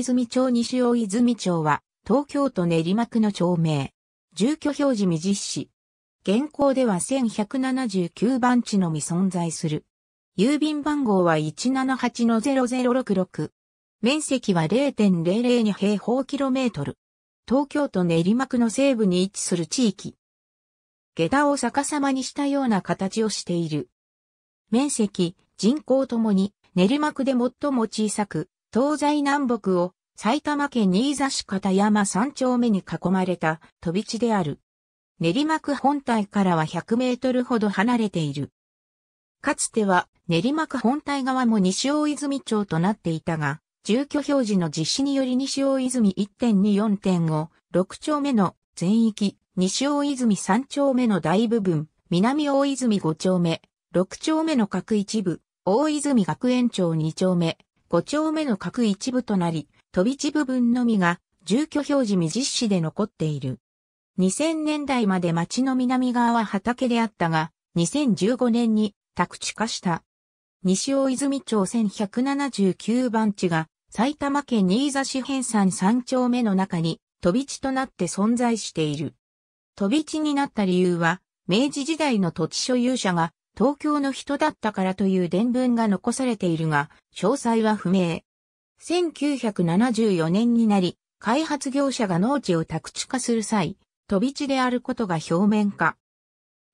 泉町西大泉町は、東京都練馬区の町名。住居表示未実施。現行では1179番地のみ存在する。郵便番号は178-0066。面積は0.002平方キロメートル。東京都練馬区の西部に位置する地域。下駄を逆さまにしたような形をしている。面積、人口ともに練馬区で最も小さく、東西南北を埼玉県新座市片山3丁目に囲まれた飛び地である。練馬区本体からは100メートルほど離れている。かつては練馬区本体側も西大泉町となっていたが、住居表示の実施により西大泉1.24.5、6丁目の全域、西大泉3丁目の大部分、南大泉5丁目、6丁目の各一部、大泉学園町2丁目、5丁目の各一部となり、飛び地部分のみが住居表示未実施で残っている。2000年代まで町の南側は畑であったが、2015年に宅地化した。西大泉町1179番地が埼玉県新座市辺山3丁目の中に飛び地となって存在している。飛び地になった理由は、明治時代の土地所有者が東京の人だったからという伝聞が残されているが、詳細は不明。1974年になり、開発業者が農地を宅地化する際、飛び地であることが表面化。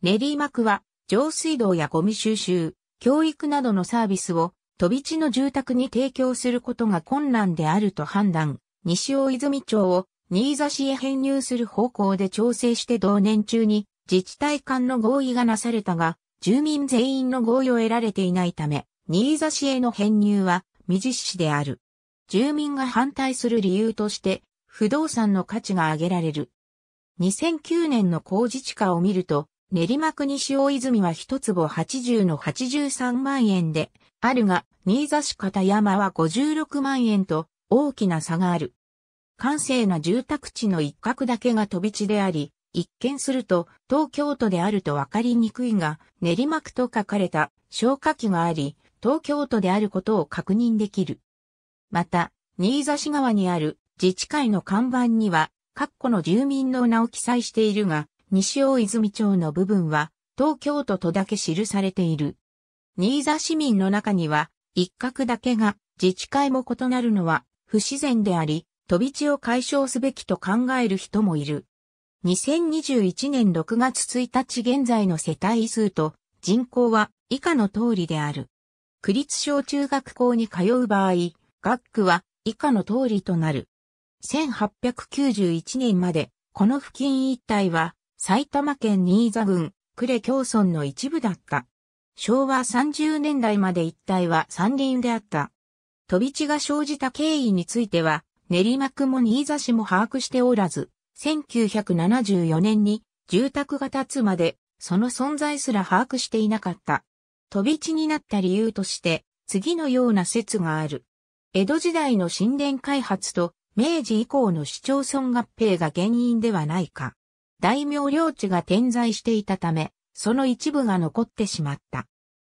練馬区は、上水道やゴミ収集、教育などのサービスを、飛び地の住宅に提供することが困難であると判断、西大泉町を新座市へ編入する方向で調整して同年中に自治体間の合意がなされたが、住民全員の合意を得られていないため、新座市への編入は未実施である。住民が反対する理由として、不動産の価値が上げられる。2009年の工事地価を見ると、練馬区西大泉は一坪80の83万円で、あるが、新座市片山は56万円と大きな差がある。閑静な住宅地の一角だけが飛び地であり、一見すると東京都であるとわかりにくいが、練馬区と書かれた消火器があり、東京都であることを確認できる。また、新座市側にある自治会の看板には、各個の住民の名を記載しているが、西大泉町の部分は、東京都とだけ記されている。新座市民の中には、一角だけが自治会も異なるのは不自然であり、飛び地を解消すべきと考える人もいる。2021年6月1日現在の世帯数と人口は以下の通りである。区立小中学校に通う場合、学区は以下の通りとなる。1891年まで、この付近一帯は埼玉県新座郡、呉京村の一部だった。昭和30年代まで一帯は山林であった。飛び地が生じた経緯については、練馬区も新座市も把握しておらず、1974年に住宅が建つまで、その存在すら把握していなかった。飛び地になった理由として、次のような説がある。江戸時代の神殿開発と明治以降の市町村合併が原因ではないか。大名領地が点在していたため、その一部が残ってしまった。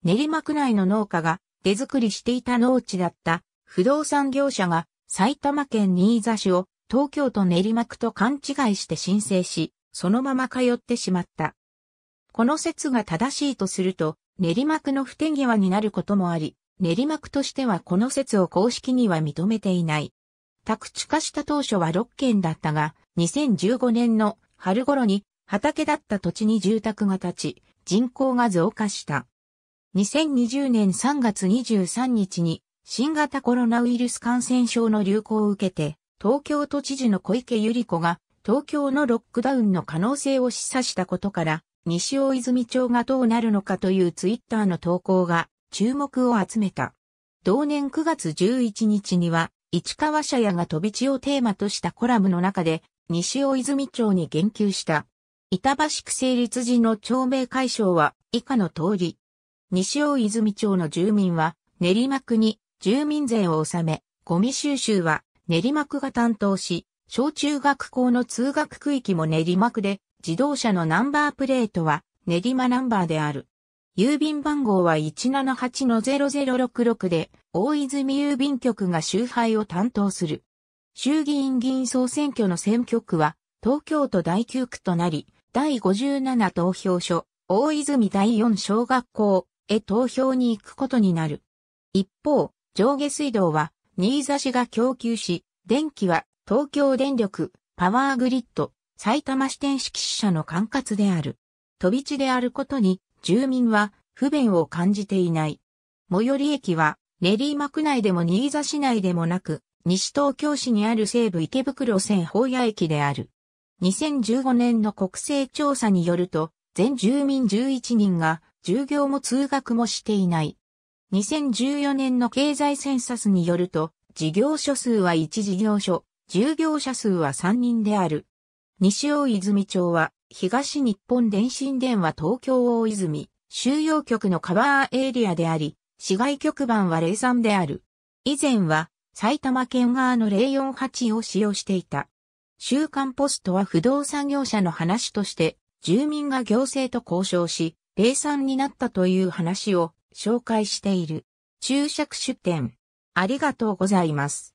練馬区内の農家が手作りしていた農地だった不動産業者が埼玉県新座市を東京都練馬区と勘違いして申請し、そのまま通ってしまった。この説が正しいとすると、練馬区の不手際になることもあり、練馬区としてはこの説を公式には認めていない。宅地化した当初は6件だったが、2015年の春頃に畑だった土地に住宅が建ち、人口が増加した。2020年3月23日に新型コロナウイルス感染症の流行を受けて、東京都知事の小池百合子が、東京のロックダウンの可能性を示唆したことから、西大泉町がどうなるのかというツイッターの投稿が注目を集めた。同年9月11日には、市川社屋が飛び地をテーマとしたコラムの中で、西大泉町に言及した。板橋区成立時の町名解消は以下の通り。西大泉町の住民は練馬区に住民税を納め、ゴミ収集は練馬区が担当し、小中学校の通学区域も練馬区で、自動車のナンバープレートは練馬ナンバーである。郵便番号は178-0066で、大泉郵便局が集配を担当する。衆議院議員総選挙の選挙区は、東京都第9区となり、第57投票所、大泉第4小学校へ投票に行くことになる。一方、上下水道は、新座市が供給し、電気は東京電力、パワーグリッド、埼玉支店式揮社の管轄である。飛び地であることに、住民は不便を感じていない。最寄り駅は、練馬区内でも新座市内でもなく、西東京市にある西武池袋線法屋駅である。2015年の国勢調査によると、全住民11人が、従業も通学もしていない。2014年の経済センサスによると、事業所数は1事業所、従業者数は3人である。西大泉町は、東日本電信電話東京大泉、収容局のカバーエリアであり、市外局番は03である。以前は、埼玉県側の048を使用していた。週刊ポストは不動産業者の話として、住民が行政と交渉し、03になったという話を紹介している。注釈出典。ありがとうございます。